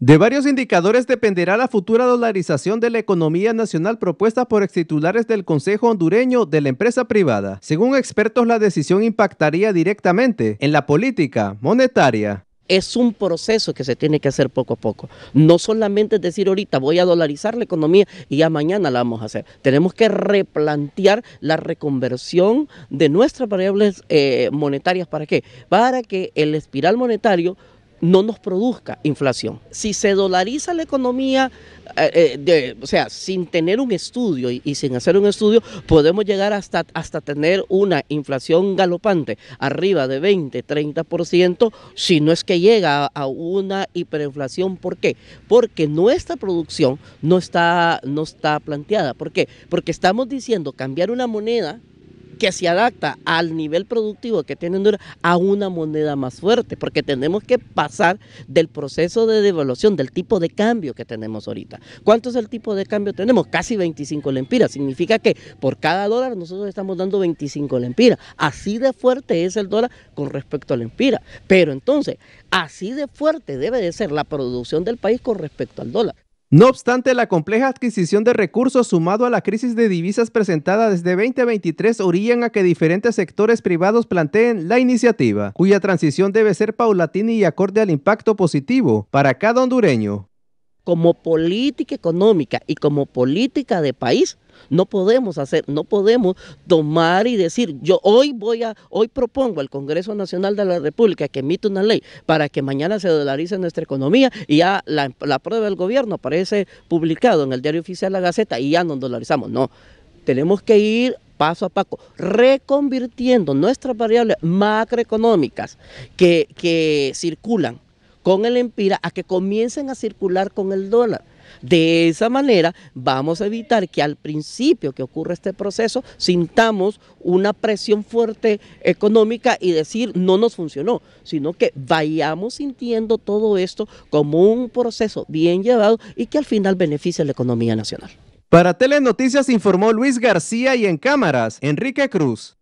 De varios indicadores dependerá la futura dolarización de la economía nacional propuesta por ex titulares del Consejo Hondureño de la empresa privada. Según expertos, la decisión impactaría directamente en la política monetaria. Es un proceso que se tiene que hacer poco a poco. No solamente decir ahorita voy a dolarizar la economía y ya mañana la vamos a hacer. Tenemos que replantear la reconversión de nuestras variables eh, monetarias. ¿Para qué? Para que el espiral monetario no nos produzca inflación. Si se dolariza la economía, eh, eh, de, o sea, sin tener un estudio y, sin hacer un estudio, podemos llegar hasta, hasta tener una inflación galopante, arriba de 20, 30%, si no es que llega a una hiperinflación. ¿Por qué? Porque nuestra producción no está, no está planteada. ¿Por qué? Porque estamos diciendo cambiar una moneda que se adapta al nivel productivo que tiene Honduras a una moneda más fuerte, porque tenemos que pasar del proceso de devaluación, del tipo de cambio que tenemos ahorita. ¿Cuánto es el tipo de cambio? que Tenemos casi 25 lempiras, significa que por cada dólar nosotros estamos dando 25 lempiras. Así de fuerte es el dólar con respecto a la empira. Pero entonces, así de fuerte debe de ser la producción del país con respecto al dólar. No obstante, la compleja adquisición de recursos sumado a la crisis de divisas presentada desde 2023 orillan a que diferentes sectores privados planteen la iniciativa, cuya transición debe ser paulatina y acorde al impacto positivo para cada hondureño. Como política económica y como política de país, no podemos hacer, no podemos tomar y decir, yo hoy voy a, hoy propongo al Congreso Nacional de la República que emite una ley para que mañana se dolarice nuestra economía y ya la, prueba del gobierno aparece publicado en el diario oficial La Gaceta y ya nos dolarizamos. No, tenemos que ir paso a paso, reconvirtiendo nuestras variables macroeconómicas que, que circulan con el empira a que comiencen a circular con el dólar. De esa manera vamos a evitar que al principio que ocurra este proceso sintamos una presión fuerte económica y decir no nos funcionó, sino que vayamos sintiendo todo esto como un proceso bien llevado y que al final beneficie a la economía nacional. Para Telenoticias informó Luis García y en cámaras Enrique Cruz.